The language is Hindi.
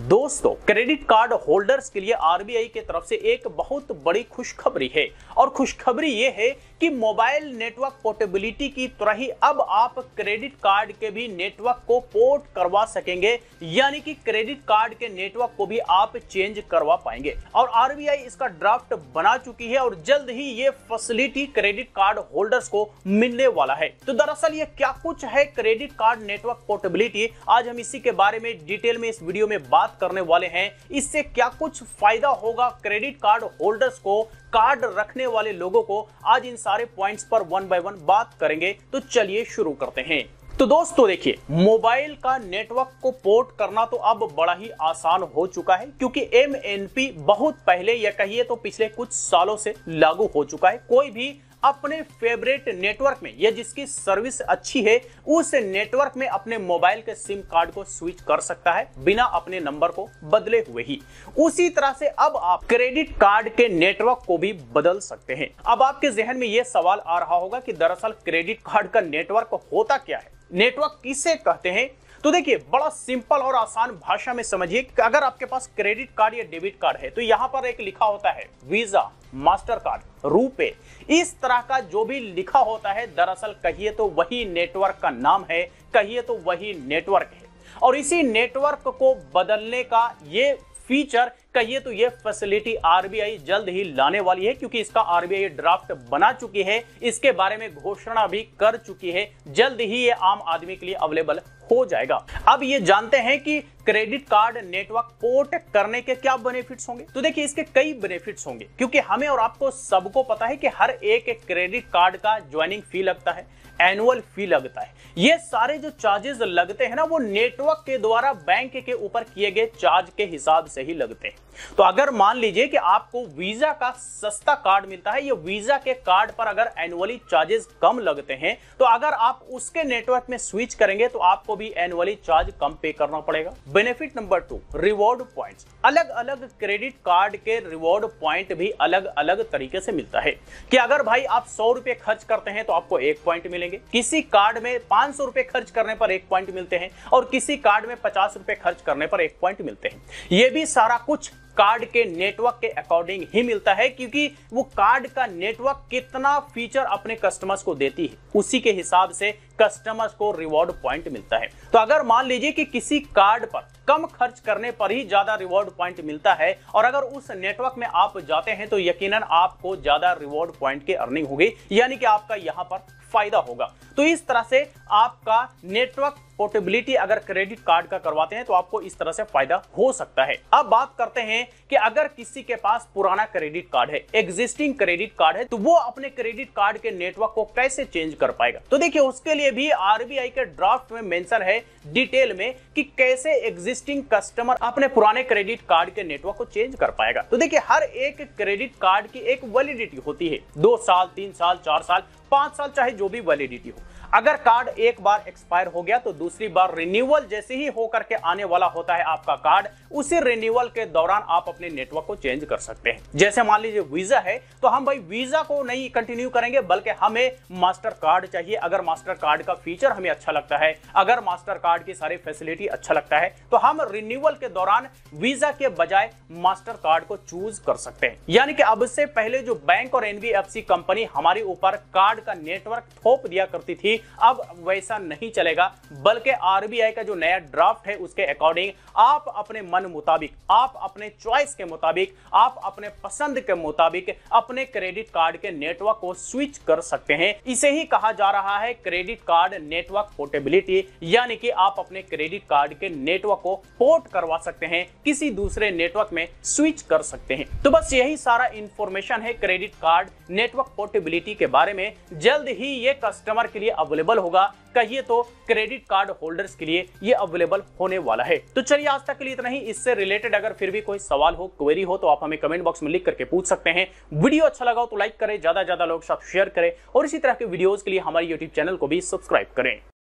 दोस्तों क्रेडिट कार्ड होल्डर्स के लिए आरबीआई के तरफ से एक बहुत बड़ी खुशखबरी है और खुशखबरी यह है कि मोबाइल नेटवर्क पोर्टेबिलिटी की तरह ही अब आप क्रेडिट कार्ड के भी नेटवर्क को पोर्ट करवा सकेंगे यानी कि क्रेडिट कार्ड के नेटवर्क को भी आप चेंज करवा पाएंगे और आरबीआई इसका ड्राफ्ट बना चुकी है और जल्द ही ये फैसिलिटी क्रेडिट कार्ड होल्डर्स को मिलने वाला है तो दरअसल ये क्या कुछ है क्रेडिट कार्ड नेटवर्क पोर्टेबिलिटी आज हम इसी के बारे में डिटेल में इस वीडियो में बात बात करने वाले हैं इससे क्या कुछ फायदा होगा क्रेडिट कार्ड होल्डर्स को कार्ड रखने वाले लोगों को आज इन सारे पॉइंट्स पर वन बाय वन बात करेंगे तो चलिए शुरू करते हैं तो दोस्तों देखिए मोबाइल का नेटवर्क को पोर्ट करना तो अब बड़ा ही आसान हो चुका है क्योंकि एम बहुत पहले या कहिए तो पिछले कुछ सालों से लागू हो चुका है कोई भी अपने फेवरेट नेटवर्क में या जिसकी सर्विस अच्छी है उस नेटवर्क में अपने मोबाइल के सिम कार्ड को स्विच कर सकता है बिना अपने नंबर को बदले हुए ही उसी तरह से अब आप क्रेडिट कार्ड के नेटवर्क को भी बदल सकते हैं अब आपके जहन में यह सवाल आ रहा होगा कि दरअसल क्रेडिट कार्ड का नेटवर्क होता क्या है नेटवर्क किसे कहते हैं तो देखिए बड़ा सिंपल और आसान भाषा में समझिए अगर आपके पास क्रेडिट कार्ड या डेबिट कार्ड है तो यहां पर एक लिखा होता है वीजा मास्टर कार्ड रूपे इस तरह का जो भी लिखा होता है दरअसल कहिए तो वही नेटवर्क का नाम है कहिए तो वही नेटवर्क है और इसी नेटवर्क को बदलने का ये फीचर कहिए तो ये फैसिलिटी आरबीआई जल्द ही लाने वाली है क्योंकि इसका आरबीआई ड्राफ्ट बना चुकी है इसके बारे में घोषणा भी कर चुकी है जल्द ही ये आम आदमी के लिए अवेलेबल हो जाएगा अब ये जानते हैं कि क्रेडिट कार्ड नेटवर्क पोर्ट करने के क्या बेनिफिट्स होंगे तो देखिए इसके कई बेनिफिट्स होंगे क्योंकि हमें और आपको सबको पता है कि हर एक क्रेडिट कार्ड का ज्वाइनिंग फी लगता है एनुअल फी लगता है ये सारे जो चार्जेस लगते हैं ना वो नेटवर्क के द्वारा बैंक के ऊपर किए गए चार्ज के हिसाब से ही लगते हैं तो अगर मान लीजिए कि आपको वीजा का सस्ता कार्ड मिलता है या वीजा के कार्ड पर अगर एनुअली चार्जेस कम लगते हैं तो अगर आप उसके नेटवर्क में स्विच करेंगे तो आपको भी एनुअली चार्ज कम पे करना पड़ेगा benefit number two reward points अलग अलग क्रेडिट कार्ड के रिवॉर्ड पॉइंट भी अलग अलग तरीके से मिलता है कि अगर भाई आप सौ रुपए खर्च करते हैं तो आपको एक पॉइंट मिलेंगे किसी कार्ड में पांच सौ रुपए खर्च करने पर एक पॉइंट मिलते हैं और किसी कार्ड में पचास रुपए खर्च करने पर एक पॉइंट मिलते हैं यह भी सारा कुछ कार्ड के नेटवर्क के अकॉर्डिंग ही मिलता है क्योंकि वो कार्ड का नेटवर्क कितना फीचर अपने कस्टमर्स को देती है उसी के हिसाब से कस्टमर्स को रिवॉर्ड पॉइंट मिलता है तो अगर मान लीजिए कि किसी कार्ड पर कम खर्च करने पर ही ज्यादा रिवॉर्ड पॉइंट मिलता है और अगर उस नेटवर्क में आप जाते हैं तो यकीनन आपको ज्यादा रिवॉर्ड पॉइंट की अर्निंग होगी यानी कि आपका यहां पर फायदा होगा तो इस तरह से आपका नेटवर्क पोर्टेबिलिटी अगर क्रेडिट कार्ड का करवाते हैं तो आपको इस तरह से फायदा हो सकता है अब बात करते हैं कि अगर किसी के पास पुराना क्रेडिट कार्ड है एग्जिस्टिंग क्रेडिट कार्ड है तो वो अपने क्रेडिट कार्ड के नेटवर्क को कैसे चेंज कर पाएगा तो देखिए उसके लिए भी आरबीआई के ड्राफ्ट में मेंशन है डिटेल में कि कैसे एग्जिस्टिंग कस्टमर अपने पुराने क्रेडिट कार्ड के नेटवर्क को चेंज कर पाएगा तो देखिए हर एक क्रेडिट कार्ड की एक वैलिडिटी होती है दो साल तीन साल चार साल पांच साल चाहे जो भी वैलिडिटी हो अगर कार्ड एक बार एक्सपायर हो गया तो दूसरी बार रिन्यूअल जैसे ही होकर के आने वाला होता है आपका कार्ड उसी रिन्यूअल के दौरान आप अपने नेटवर्क को चेंज कर सकते हैं जैसे मान लीजिए वीजा है तो हम भाई वीजा को नहीं कंटिन्यू करेंगे बल्कि हमें मास्टर कार्ड चाहिए अगर मास्टर कार्ड का फीचर हमें अच्छा लगता है अगर मास्टर कार्ड की सारी फैसिलिटी अच्छा लगता है तो हम रिन्यूअल के दौरान वीजा के बजाय मास्टर कार्ड को चूज कर सकते हैं यानी कि अब से पहले जो बैंक और एनबीएफसी कंपनी हमारे ऊपर कार्ड का नेटवर्क थोप दिया करती थी अब वैसा नहीं चलेगा बल्कि आरबीआई का जो नया ड्राफ्ट है उसके अकॉर्डिंग आप अपने मन मुताबिक आप अपने चॉइस के मुताबिक आप अपने पसंद के मुताबिक अपने क्रेडिट कार्ड के नेटवर्क को स्विच कर सकते हैं इसे ही कहा जा रहा है क्रेडिट कार्ड नेटवर्क पोर्टेबिलिटी यानी कि आप अपने क्रेडिट कार्ड के नेटवर्क को पोर्ट करवा सकते हैं किसी दूसरे नेटवर्क में स्विच कर सकते हैं तो बस यही सारा इंफॉर्मेशन है क्रेडिट कार्ड नेटवर्क पोर्टेबिलिटी के बारे में जल्द ही ये कस्टमर के लिए अब अवेलेबल होगा कहिए तो क्रेडिट कार्ड होल्डर्स के लिए ये अवेलेबल होने वाला है तो चलिए आज तक के लिए इतना ही इससे रिलेटेड अगर फिर भी कोई सवाल हो क्वेरी हो तो आप हमें कमेंट बॉक्स में लिख करके पूछ सकते हैं वीडियो अच्छा लगा हो तो लाइक करें ज्यादा ज्यादा लोग साथ शेयर करें और इसी तरह के वीडियोज के लिए हमारे यूट्यूब चैनल को भी सब्सक्राइब करें